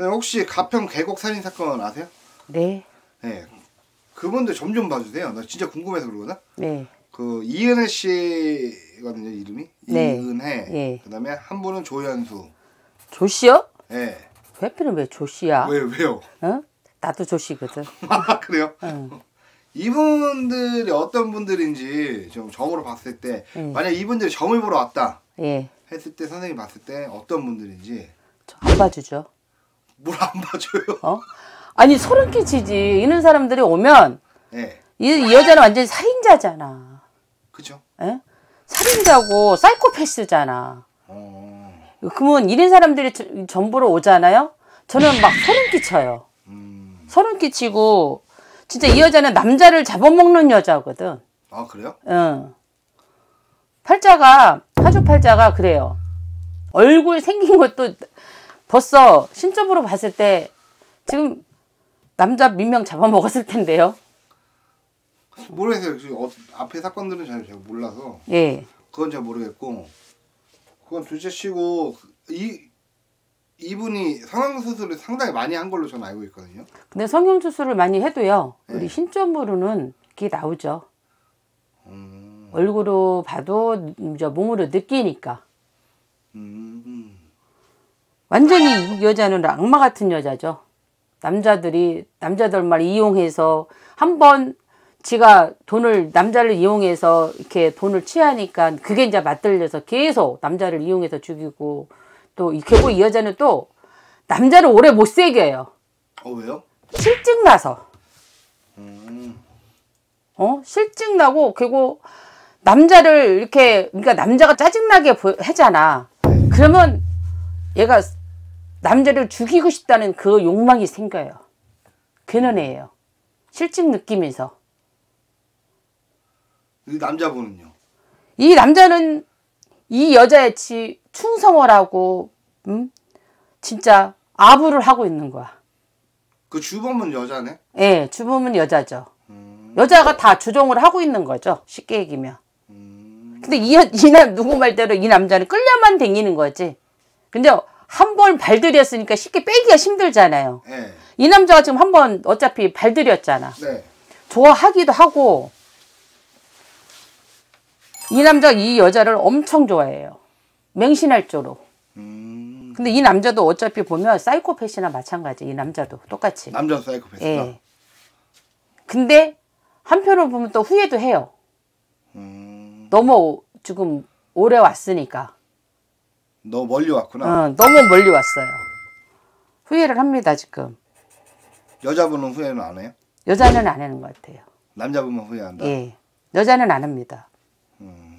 네, 혹시 가평 계곡 살인 사건 아세요? 네. 네. 그분들 점좀 봐주세요. 나 진짜 궁금해서 그러거든. 네. 그 이은혜 씨거든요 이름이 네. 이은혜. 네. 그다음에 한 분은 조연수. 조 씨요? 네. 예. 그 왜하필 왜조 씨야? 왜 왜요? 어? 나도 조 씨거든. 아 그래요? 응. 이분들이 어떤 분들인지 좀 점으로 봤을 때 응. 만약 이분들이 점을 보러 왔다. 예. 했을 때 선생님 봤을 때 어떤 분들인지. 안 봐주죠. 뭘안 봐줘요? 어? 아니 소름 끼치지. 이런 사람들이 오면 네. 이, 이 여자는 완전 살인자잖아. 그죠? 예? 살인자고 사이코패스잖아. 어... 그러면 이런 사람들이 전부로 오잖아요. 저는 막 소름 끼쳐요. 음... 소름 끼치고 진짜 이 여자는 남자를 잡아먹는 여자거든. 아 그래요? 응. 어. 팔자가 하주 팔자가 그래요. 얼굴 생긴 것도 벌써 신점으로 봤을 때 지금 남자 민명 잡아먹었을 텐데요. 모르겠어요. 지금 어, 앞에 사건들은 잘, 잘 몰라서. 예. 그건 잘 모르겠고 그건 둘째치고 그 이 이분이 성형 수술을 상당히 많이 한 걸로 저는 알고 있거든요. 근데 성형 수술을 많이 해도요. 네. 우리 신점으로는 그게 나오죠. 음... 얼굴로 봐도 이제 몸으로 느끼니까. 음... 완전히 이 여자는 악마 같은 여자죠. 남자들이 남자들 말 이용해서 한번 지가 돈을 남자를 이용해서 이렇게 돈을 취하니까 그게 이제 맞들려서 계속 남자를 이용해서 죽이고 또 결국 이 여자는 또 남자를 오래 못 세게 해요. 어 왜요? 실증 나서. 음. 어 실증 나고 그리고 남자를 이렇게 그러니까 남자가 짜증나게 하잖아. 네. 그러면 얘가 남자를 죽이고 싶다는 그 욕망이 생겨요. 괜언해요. 실증 느끼면서. 이 남자분은요? 이 남자는 이 여자의 치 충성을 하고 음? 진짜 아부를 하고 있는 거야. 그 주범은 여자네? 예, 주범은 여자죠. 음... 여자가 다 주종을 하고 있는 거죠. 쉽게 얘기면. 음... 근데 이, 이 남, 누구 말대로 이 남자는 끌려만 댕기는 거지. 근데 한번 발들였으니까 쉽게 빼기가 힘들잖아요. 네. 이 남자가 지금 한 번 어차피 발들였잖아. 네. 좋아하기도 하고 이남자이 여자를 엄청 좋아해요. 맹신할 조로. 음. 근데 이 남자도 어차피 보면 사이코패시나 마찬가지. 이 남자도 똑같이. 남자 사이코패시다. 예. 근데 한편으로 보면 또 후회도 해요. 음... 너무 지금 오래 왔으니까. 너무 멀리 왔구나. 어, 너무 멀리 왔어요. 후회를 합니다 지금. 여자분은 후회는 안 해요? 여자는 안 하는 것 같아요. 남자분만 후회한다. 예, 여자는 안 합니다. 음.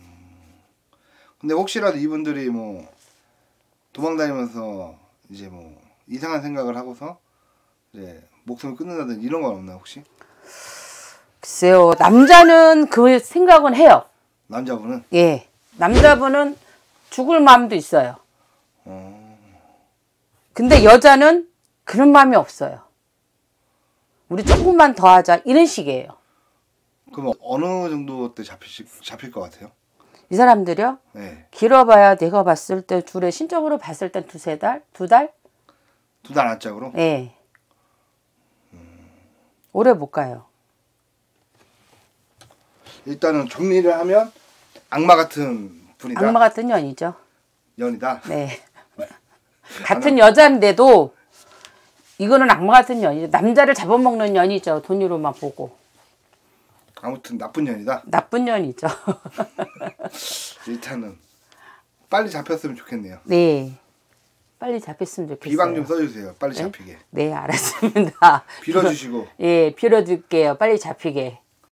근데 혹시라도 이분들이 뭐 도망다니면서 이제 뭐 이상한 생각을 하고서 이제 목숨을 끊는다든지 이런 건 없나 혹시? 글쎄요 남자는 그 생각은 해요. 남자분은? 예, 남자분은. 죽을 마음도 있어요. 근데 여자는 그런 마음이 없어요. 우리 조금만 더 하자 이런 식이에요. 그럼 어느 정도 때 잡히시, 잡힐 것 같아요? 이 사람들이요? 네. 길어봐야 내가 봤을 때 둘의 신적으로 봤을 땐 두세 달? 두 달? 두 달 안짝으로? 네. 오래 못 가요. 일단은 정리를 하면 악마 같은 분이다. 악마 같은 연이죠. 연이다. 네. 같은 여자인데도 이거는 악마 같은 연이죠. 남자를 잡아먹는 연이죠. 돈으로만 보고. 아무튼 나쁜 년이다. 나쁜 년이죠. 일단은 빨리 잡혔으면 좋겠네요. 네. 빨리 잡혔으면 좋겠어요. 비방 좀 써주세요. 빨리 네? 잡히게. 네, 알았습니다. 빌어주시고. 예, 빌어줄게요. 빨리 잡히게.